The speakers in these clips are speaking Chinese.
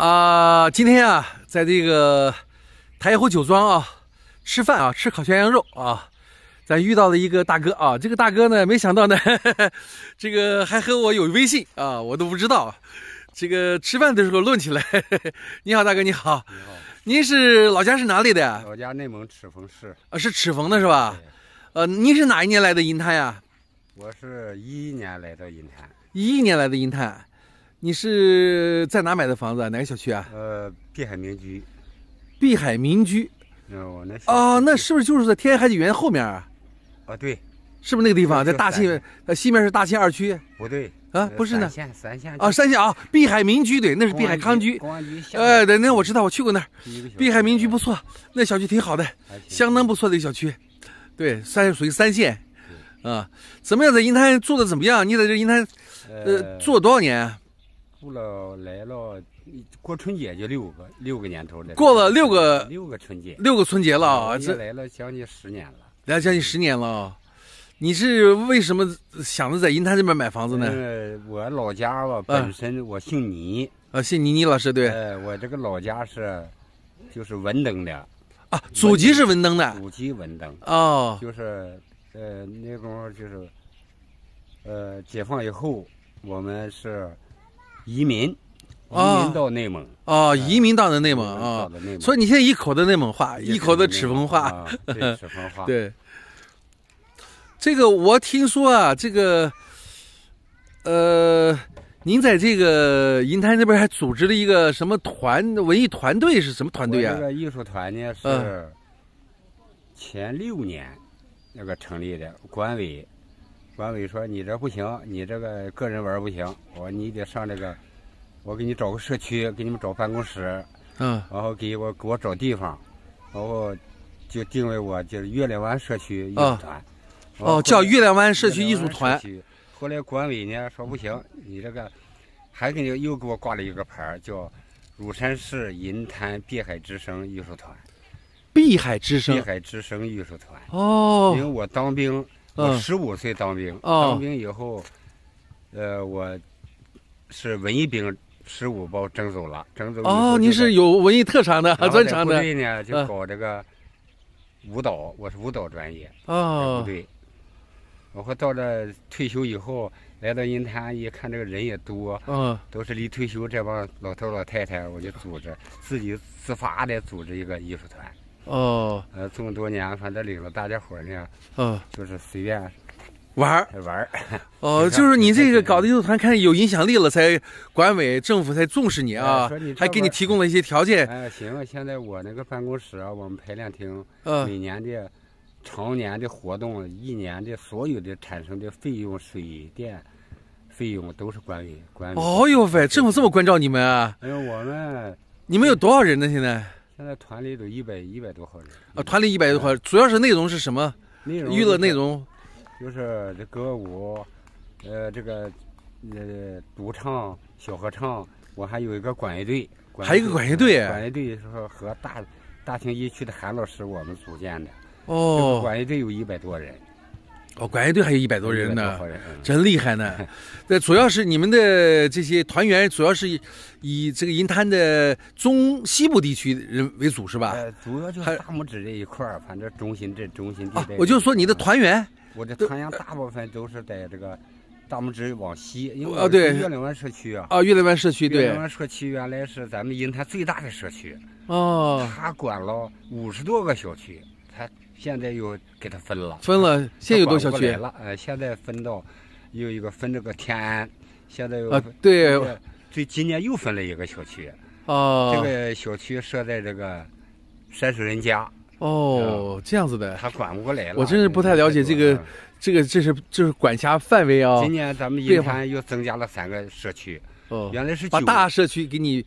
啊，今天啊，在这个台湖酒庄啊，吃饭啊，吃烤全羊肉啊，咱遇到了一个大哥啊。这个大哥呢，没想到呢，这个还和我有微信啊，我都不知道。这个吃饭的时候论起来，你好大哥，你好，你好，您是老家是哪里的呀？老家内蒙赤峰市，啊，是赤峰的是吧？呃，您是哪一年来的银滩呀？我是一一年来的银滩，一一年来的银滩。你是在哪买的房子？哪个小区啊？呃，碧海民居。碧海民居。哦，那那是不是就是在天海景园后面啊？啊，对，是不是那个地方？在大庆，呃，西面是大庆二区。不对。啊，不是呢。三线。三线。啊，三线啊！碧海民居对，那是碧海康居。哎，对，那我知道，我去过那儿。碧海民居不错，那小区挺好的，相当不错的一个小区。对，三属于三线。啊，怎么样？在银滩住的怎么样？你在这银滩，呃，住多少年？过了来了，过春节就六个六个年头了。过了六个六个春节，六个春节了，这来了将近十年了，来了将近十年了。你是为什么想着在银滩这边买房子呢？我老家吧，本身我姓倪，啊，姓倪倪老师对。我这个老家是，就是文登的啊，祖籍是文登的，祖籍文登。哦，就是，呃，那功夫就是，呃，解放以后我们是。移民，移民到内蒙，哦，移民到的内蒙啊，所以你现在一口的内蒙话，一口的赤峰话，赤峰 话，对。这个我听说啊，这个，呃，您在这个银滩那边还组织了一个什么团，文艺团队是什么团队啊？这个艺术团呢是前六年那个成立的，管委管委说你这不行，你这个个人玩不行。我说你得上这个，我给你找个社区，给你们找办公室，嗯，然后给我给我找地方，然后就定位我就是月亮湾社区艺术团。哦，叫月亮湾社区艺术团。后来管委呢说不行，你这个还给你又给我挂了一个牌叫乳山市银滩碧海之声艺术团。碧海之声，碧海之声艺术团。哦，因为我当兵。我十五岁当兵，当兵以后，呃，我是文艺兵，十五我征走了，征走了。哦，你是有文艺特长的，专长的。部队呢，就搞这个舞蹈，我是舞蹈专业。哦。对。部队，然后到这退休以后，来到银滩一看，这个人也多，嗯，都是离退休这帮老头老太太，我就组织自己自发的组织一个艺术团。哦，呃，这么多年反正领着大家伙呢，哦，就是随便玩玩儿，哦，就是你这个搞的艺术团，开始有影响力了，才管委政府才重视你啊，还给你提供了一些条件。哎，行，现在我那个办公室啊，我们排练厅，每年的常年的活动，一年的所有的产生的费用、水电费用都是管委管。哦呦喂，政府这么关照你们啊？哎呦，我们，你们有多少人呢？现在？现在团里都一百一百多号人，啊，团里一百多号，主要是内容是什么？内容娱乐内容，就是这歌舞，呃，这个呃独唱、小合唱，我还有一个管乐队，还有一个管乐队，管乐队是和大，大庆一区的韩老师我们组建的，哦，管乐队有一百多人。哦，管乐队还有一百多人呢，真厉害呢。那 主要是你们的这些团员，主要是以以这个银滩的中西部地区人为主，是吧？呃，主要就是大拇指这一块儿，反正中心镇中心地带。我就说你的团员，我这团员大部分都是在这个大拇指往西，因为啊，对，月亮湾社区啊，月亮湾社区，对，月亮湾社区原来是咱们银滩最大的社区哦，它管了五十多个小区，它。现在又给他分了，分了，现在有多小区了。呃，现在分到有一个分这个天安，现在呃对，最今年又分了一个小区，哦，这个小区设在这个山水人家。哦，这样子的，他管不过来了。我真是不太了解这个这个这是这是管辖范围啊。今年咱们一环又增加了三个社区。哦，原来是把大社区给你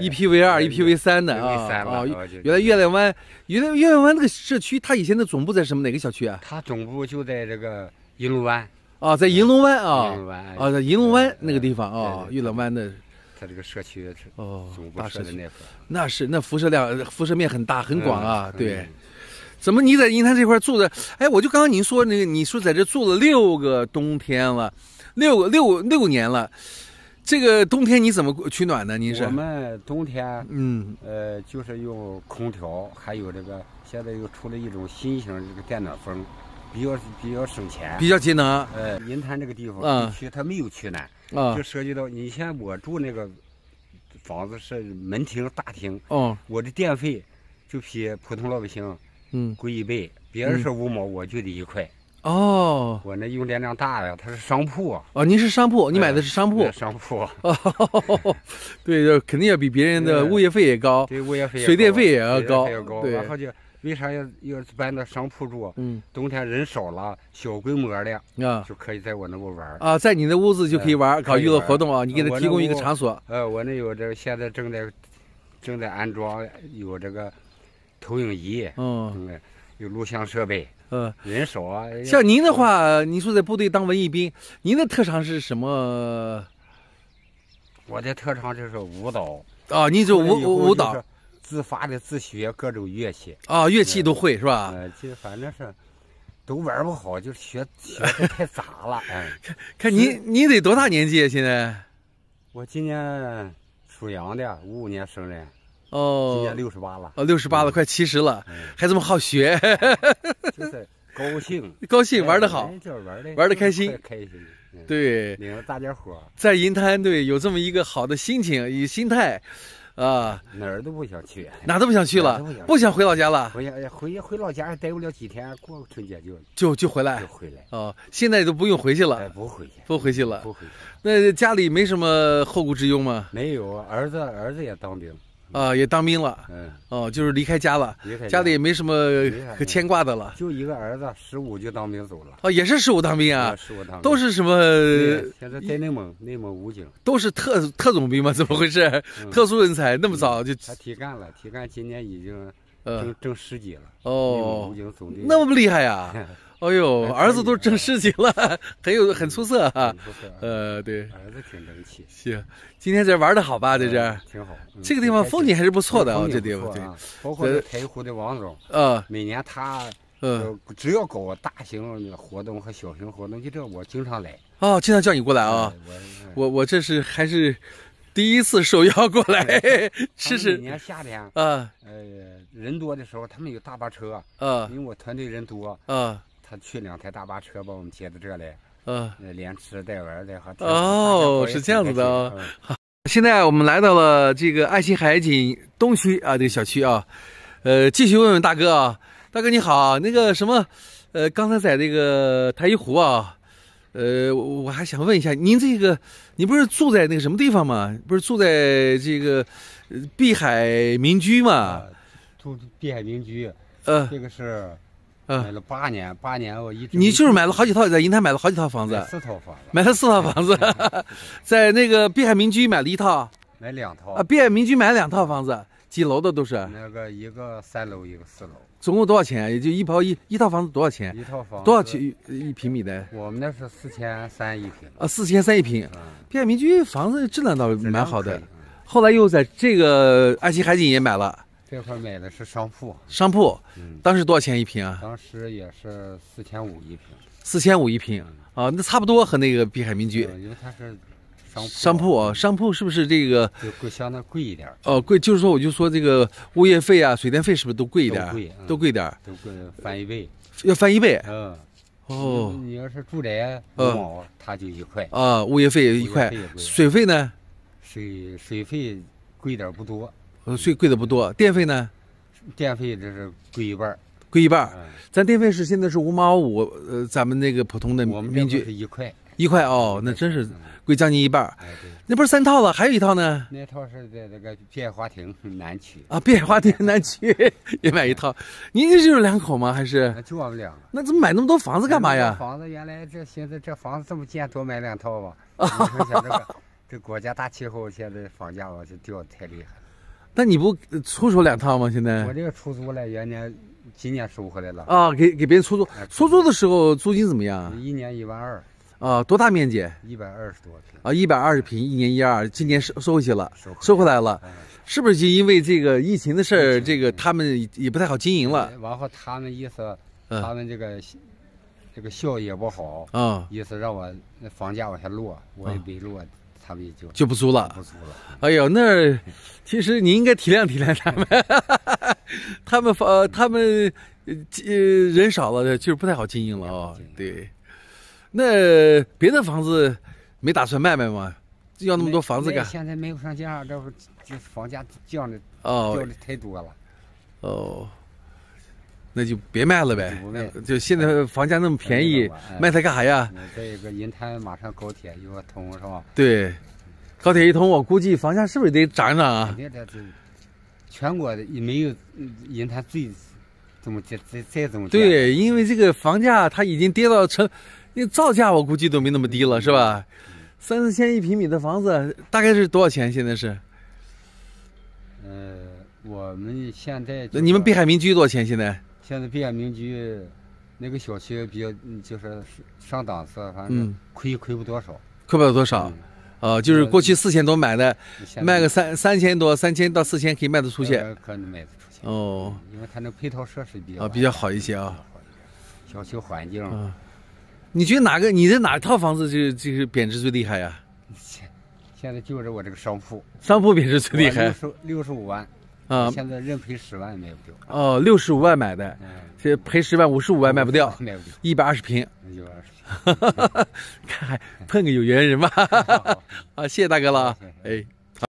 一 PV 二、一 PV 三的，啊，原来月亮湾、月亮月亮湾那个社区，它以前的总部在什么哪个小区啊？它总部就在这个银龙湾哦，在银龙湾啊，啊，在银龙湾那个地方啊，月亮湾的。它这个社区是哦，大社区那块，那是那辐射量、辐射面很大很广啊。对，怎么你在银滩这块住的？哎，我就刚刚您说那个，你说在这住了六个冬天了，六个六六年了。这个冬天你怎么取暖呢？您是我们冬天，嗯，呃，就是用空调，还有这个现在又出了一种新型这个电暖风，比较比较省钱，比较节能。呃，银滩这个地方，嗯，区它没有取暖，啊，就涉及到你像我住那个房子是门厅大厅，哦，我的电费就比普通老百姓，嗯，贵一倍，别人是五毛，我就得一块。哦，我那用电量大呀，它是商铺啊。哦，您是商铺，你买的是商铺。商铺。哦，对肯定要比别人的物业费也高。对，物业费、水电费也要高。要高，然后就为啥要要搬到商铺住？嗯，冬天人少了，小规模的啊，就可以在我那屋玩。啊，在你的屋子就可以玩搞娱乐活动啊，你给他提供一个场所。呃，我那有这现在正在正在安装，有这个投影仪，嗯，有录像设备。呃，人少啊。像您的话，您说在部队当文艺兵，您的特长是什么？我的特长就是舞蹈啊，你说舞舞舞蹈，自发的自学各种乐器啊，乐器都会是吧？呃，其实反正是都玩不好，就学学的太杂了。哎，看您您得多大年纪啊？现在我今年属羊的，五五年生人。哦，今年六十八了，哦，六十八了，快七十了，还这么好学，就是高兴，高兴，玩的好，玩的开心，开心。对，领着大家伙在银滩队有这么一个好的心情、与心态，啊，哪儿都不想去，哪都不想去了，不想回老家了，不想回回老家待不了几天，过个春节就就就回来，就回来。哦，现在都不用回去了，不回去，不回去了，不回去。那家里没什么后顾之忧吗？没有，儿子儿子也当兵。啊，也当兵了，嗯，哦，就是离开家了，家里也没什么可牵挂的了，就一个儿子，十五就当兵走了，哦，也是十五当兵啊，十五当兵，都是什么？现在在内蒙，内蒙武警，都是特特种兵吗？怎么回事？特殊人才，那么早就他提干了，提干今年已经，正挣十几了，哦，武警总队那么厉害呀。哎呦，儿子都正事情了，很有很出色哈，呃，对，儿子挺争气。行，今天这玩的好吧？在这挺好。这个地方风景还是不错的啊，这地方对，包括在太湖的王总啊，每年他呃，只要搞大型活动和小型活动，就这我经常来。哦，经常叫你过来啊，我我这是还是第一次受邀过来，是 每年夏天嗯，呃，人多的时候他们有大巴车嗯，因为我团队人多嗯，他去两台大巴车把我们接到这里，嗯，连吃带玩的哈。哦，是这样子的啊。现在我们来到了这个爱心海景东区啊，这个小区啊，呃，继续问问大哥啊，大哥你好，那个什么，呃，刚才在那个台一湖啊，呃，我还想问一下您这个，你不是住在那个什么地方吗？不是住在这个碧海民居吗？住碧海民居，呃，这个是。嗯，买了八年，八年我一你就是买了好几套，在银滩买了好几套房子，四套房，买了四套房子，在那个碧海民居买了一套，买两套啊，碧海民居买了两套房子，几楼的都是，那个一个三楼，一个四楼，总共多少钱？也就一包一一套房子多少钱？一套房多少钱一平米的？我们那是四千三一平，啊，四千三一平，碧海民居房子质量倒蛮好的，后来又在这个爱琴海景也买了。这块买的是商铺，商铺，当时多少钱一平啊？当时也是四千五一平，四千五一平啊，那差不多和那个碧海民居，因为它是商铺，商铺啊，商铺是不是这个就相对贵一点？哦，贵就是说，我就说这个物业费啊、水电费是不是都贵一点？都贵，嗯，都贵点儿，都贵翻一倍，要翻一倍，嗯，哦，你要是住宅五它就一块，啊，物业费一块，水费呢？水水费贵点不多。呃，税贵的不多，电费呢？电费这是贵一半，贵一半。咱电费是现在是五毛五，呃，咱们那个普通的民居一块一块哦，那真是贵将近一半。哎，那不是三套了，还有一套呢。那套是在那个碧海华庭南区啊，碧海华庭南区也买一套。您这就是两口吗？还是？就我们俩。那怎么买那么多房子干嘛呀？房子原来这寻思这房子这么贱，多买两套吧。啊、这个这国家大气候，现在房价吧就掉的太厉害了。那你不出手两套吗？现在我这个出租了，原年，今年收回来了啊。给给别人出租，出租的时候租金怎么样？一年一万二。啊，多大面积？一百二十多平。啊，一百二十平，一年一二，今年收收回去了，收回来了，是不是就因为这个疫情的事儿？这个他们也不太好经营了。然后，他们意思，他们这个这个效益也不好啊，意思让我那房价往下落，我也没落。就不租了，哎呦，那其实你应该体谅体谅他们，他们房，他们呃人少了，就是不太好经营了哦。对，那别的房子没打算卖卖吗？要那么多房子干？现在没有上价，这不就是房价降的哦，降的太多了哦。那就别卖了呗，就现在房价那么便宜，卖它干啥呀？再一个银滩马上高铁又要通是吧？对，高铁一通，我估计房价是不是得涨涨啊？肯定得涨。全国也没有银滩最怎么再再怎么对，因为这个房价它已经跌到成，那造价我估计都没那么低了，是吧？三四千一平米的房子大概是多少钱？现在是？呃，我们现在那你们北海民居多少钱？现在？现在碧眼名居那个小区比较，就是上档次，反正亏亏不多少。亏不了多少，啊，就是过去四千多买的，卖个三三千多，三千到四千可以卖的出去。可能卖得出去。哦，因为它那配套设施比较啊比较好一些啊。小区环境。啊。你觉得哪个？你的哪套房子就就是贬值最厉害呀？现现在就是我这个商铺，商铺贬值最厉害，六六十五万。啊，现在认赔十万也卖不掉。哦，六十五万买的，在赔十万，五十五万卖不掉，卖不掉。一百二十平，一百二十平，哈哈哈哈看还碰个有缘人吧，哈哈！啊，谢谢大哥了，哎。